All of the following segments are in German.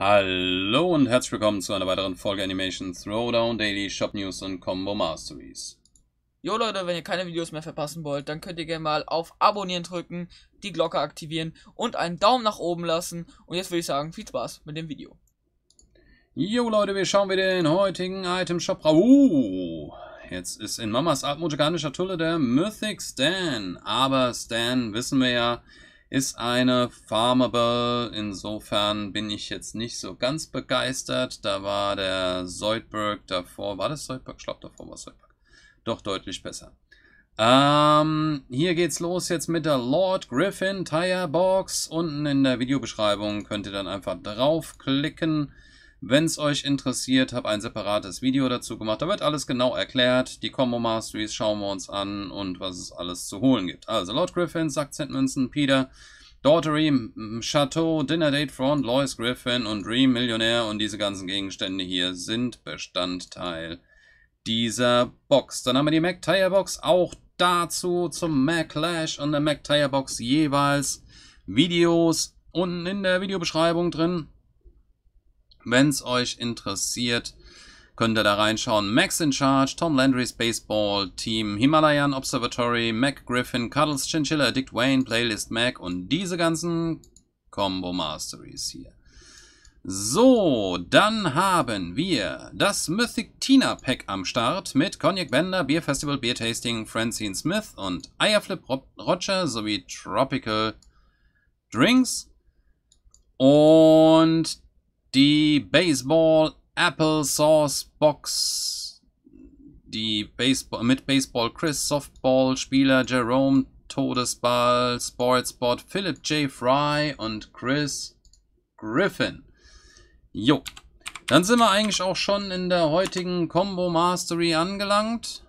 Hallo und herzlich willkommen zu einer weiteren Folge Animation Throwdown Daily Shop News und Combo Masteries. Jo Leute, wenn ihr keine Videos mehr verpassen wollt, dann könnt ihr gerne mal auf Abonnieren drücken, die Glocke aktivieren und einen Daumen nach oben lassen. Und jetzt würde ich sagen, viel Spaß mit dem Video. Jo Leute, wir schauen wieder den heutigen Item Shop. Oh, jetzt ist in Mamas altmojikanischer Tulle der Mythic Stan. Aber Stan, wissen wir ja, ist eine farmable, insofern bin ich jetzt nicht so ganz begeistert. Da war der Zoidberg davor, war das Zoidberg? Ich glaube, davor war Zoidberg. Doch deutlich besser. Ähm, hier geht's los jetzt mit der Lord Griffin Tire Box. Unten in der Videobeschreibung könnt ihr dann einfach draufklicken. Wenn es euch interessiert, habe ein separates Video dazu gemacht. Da wird alles genau erklärt. Die Combo Masteries schauen wir uns an und was es alles zu holen gibt. Also Lord Griffin, Münzen, Peter, Daughtery, Chateau, Dinner Date Front, Lois Griffin und Dream Millionär und diese ganzen Gegenstände hier sind Bestandteil dieser Box. Dann haben wir die Mac Tire Box auch dazu zum Mac Clash und der Mac Tire Box jeweils Videos unten in der Videobeschreibung drin. Wenn es euch interessiert, könnt ihr da reinschauen. Max in Charge, Tom Landry's Baseball Team, Himalayan Observatory, Mac Griffin, Cuddles Chinchilla, Dick Wayne, Playlist Mac und diese ganzen Combo Masteries hier. So, dann haben wir das Mythic Tina Pack am Start mit Cognac Bender, Beer Festival, Beer Tasting, Francine Smith und Eierflip Roger sowie Tropical Drinks. Und die Baseball Applesauce Box. Die Baseball, mit Baseball Chris, Softball Spieler Jerome, Todesball, Sportsbot Philip J. Fry und Chris Griffin. Jo. Dann sind wir eigentlich auch schon in der heutigen Combo Mastery angelangt.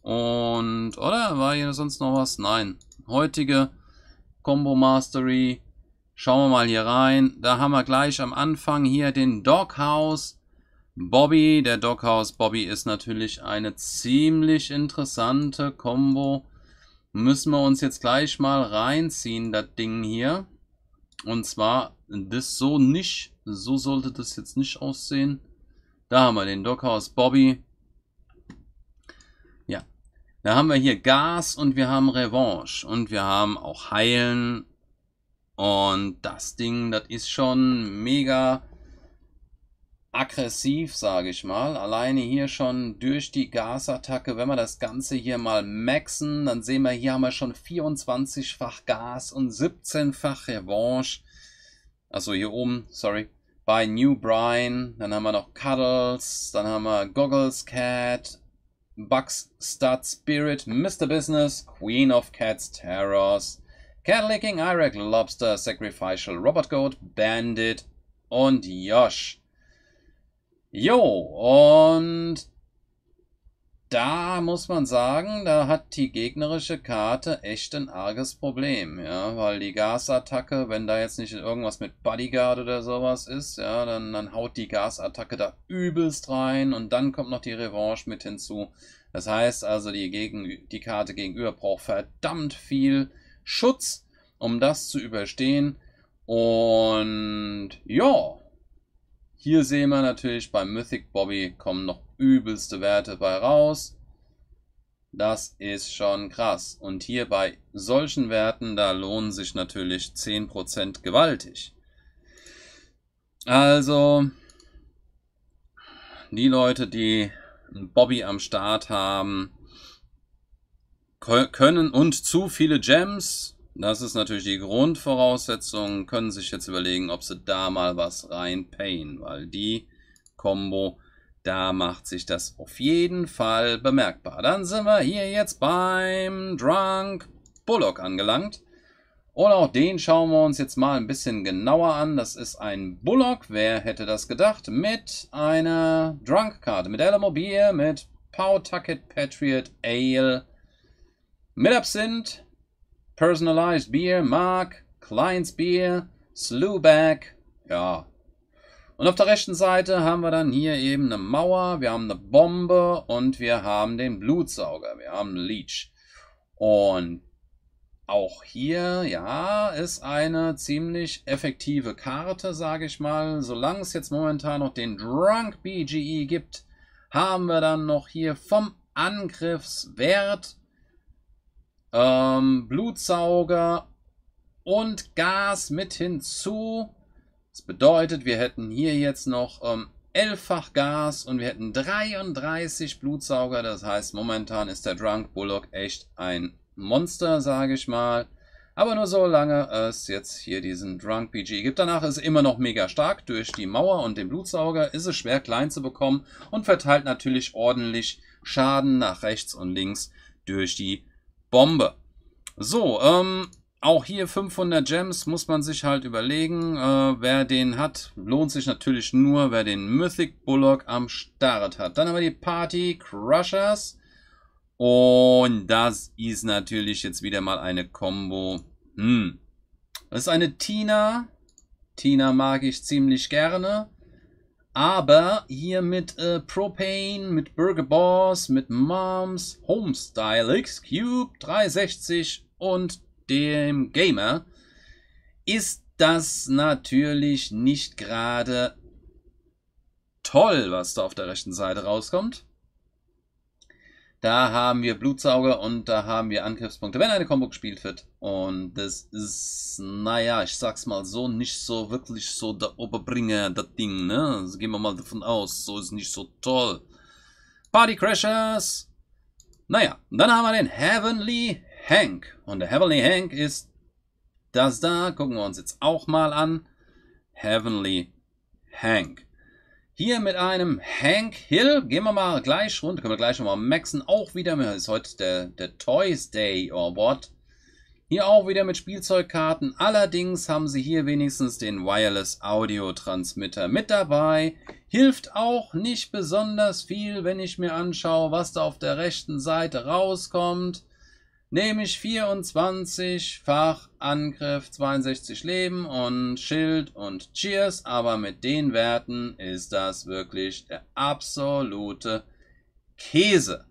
Und, oder? War hier sonst noch was? Nein. Heutige Combo Mastery Schauen wir mal hier rein. Da haben wir gleich am Anfang hier den Doghouse Bobby. Der Doghouse Bobby ist natürlich eine ziemlich interessante Combo. Müssen wir uns jetzt gleich mal reinziehen, das Ding hier. Und zwar das so nicht. So sollte das jetzt nicht aussehen. Da haben wir den Doghouse Bobby. Ja. Da haben wir hier Gas und wir haben Revanche. Und wir haben auch Heilen und das Ding, das ist schon mega aggressiv, sage ich mal. Alleine hier schon durch die Gasattacke, wenn wir das Ganze hier mal maxen, dann sehen wir, hier haben wir schon 24-fach Gas und 17-fach Revanche. Also hier oben, sorry, bei New Brine. Dann haben wir noch Cuddles, dann haben wir Goggles Cat, Bugs Stud Spirit, Mr. Business, Queen of Cats Terrors. Cat-Licking, Irek, Lobster, Sacrificial, Robot Goat, Bandit und Josh. Jo, und da muss man sagen, da hat die gegnerische Karte echt ein arges Problem, ja, weil die Gasattacke, wenn da jetzt nicht irgendwas mit Bodyguard oder sowas ist, ja, dann, dann haut die Gasattacke da übelst rein und dann kommt noch die Revanche mit hinzu. Das heißt also, die, gegen, die Karte gegenüber braucht verdammt viel Schutz, um das zu überstehen. Und ja, hier sehen wir natürlich beim Mythic Bobby kommen noch übelste Werte bei raus. Das ist schon krass. Und hier bei solchen Werten, da lohnen sich natürlich 10% gewaltig. Also, die Leute, die einen Bobby am Start haben, können und zu viele Gems. Das ist natürlich die Grundvoraussetzung. Können sich jetzt überlegen, ob sie da mal was reinpayen, weil die Combo, da macht sich das auf jeden Fall bemerkbar. Dann sind wir hier jetzt beim Drunk Bullock angelangt. Und auch den schauen wir uns jetzt mal ein bisschen genauer an. Das ist ein Bullock, wer hätte das gedacht, mit einer Drunk-Karte, mit Alamo Alamobier, mit Pow Tucket Patriot Ale mit Absinth, Personalized Beer, Mark, Clients Beer, Slewback, ja. Und auf der rechten Seite haben wir dann hier eben eine Mauer, wir haben eine Bombe und wir haben den Blutsauger, wir haben einen Leech. Und auch hier, ja, ist eine ziemlich effektive Karte, sage ich mal. Solange es jetzt momentan noch den Drunk BGE gibt, haben wir dann noch hier vom Angriffswert ähm, Blutsauger und Gas mit hinzu. Das bedeutet, wir hätten hier jetzt noch ähm, 11-fach Gas und wir hätten 33 Blutsauger. Das heißt, momentan ist der Drunk Bullock echt ein Monster, sage ich mal. Aber nur so lange es jetzt hier diesen Drunk BG gibt. Danach ist er immer noch mega stark. Durch die Mauer und den Blutsauger ist es schwer klein zu bekommen und verteilt natürlich ordentlich Schaden nach rechts und links durch die Bombe. So, ähm, auch hier 500 Gems muss man sich halt überlegen. Äh, wer den hat, lohnt sich natürlich nur, wer den Mythic Bullock am Start hat. Dann haben wir die Party Crushers. Und das ist natürlich jetzt wieder mal eine Combo. Hm. Das ist eine Tina. Tina mag ich ziemlich gerne. Aber hier mit äh, Propane, mit Burger Boss, mit Moms, Homestyle X, Cube 360 und dem Gamer ist das natürlich nicht gerade toll, was da auf der rechten Seite rauskommt. Da haben wir Blutsauger und da haben wir Angriffspunkte, wenn eine Combo gespielt wird. Und das ist, naja, ich sag's mal so, nicht so wirklich so der Oberbringer, das Ding, ne? Also gehen wir mal davon aus, so ist nicht so toll. Party Crashers! Naja, dann haben wir den Heavenly Hank. Und der Heavenly Hank ist das da, gucken wir uns jetzt auch mal an. Heavenly Hank. Hier mit einem Hank Hill. Gehen wir mal gleich runter. Können wir gleich nochmal maxen. Auch wieder mit, ist heute der, der Toys Day or what. Hier auch wieder mit Spielzeugkarten. Allerdings haben sie hier wenigstens den Wireless Audio Transmitter mit dabei. Hilft auch nicht besonders viel, wenn ich mir anschaue, was da auf der rechten Seite rauskommt nehme ich 24-fach Angriff, 62 Leben und Schild und Cheers, aber mit den Werten ist das wirklich der absolute Käse.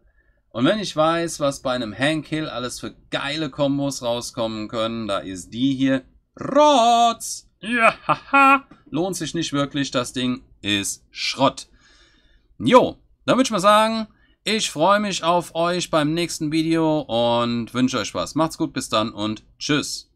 Und wenn ich weiß, was bei einem Hank Hill alles für geile Kombos rauskommen können, da ist die hier Rotz. Ja, haha. Lohnt sich nicht wirklich, das Ding ist Schrott. Jo, dann würde ich mal sagen, ich freue mich auf euch beim nächsten Video und wünsche euch Spaß. Macht's gut, bis dann und tschüss.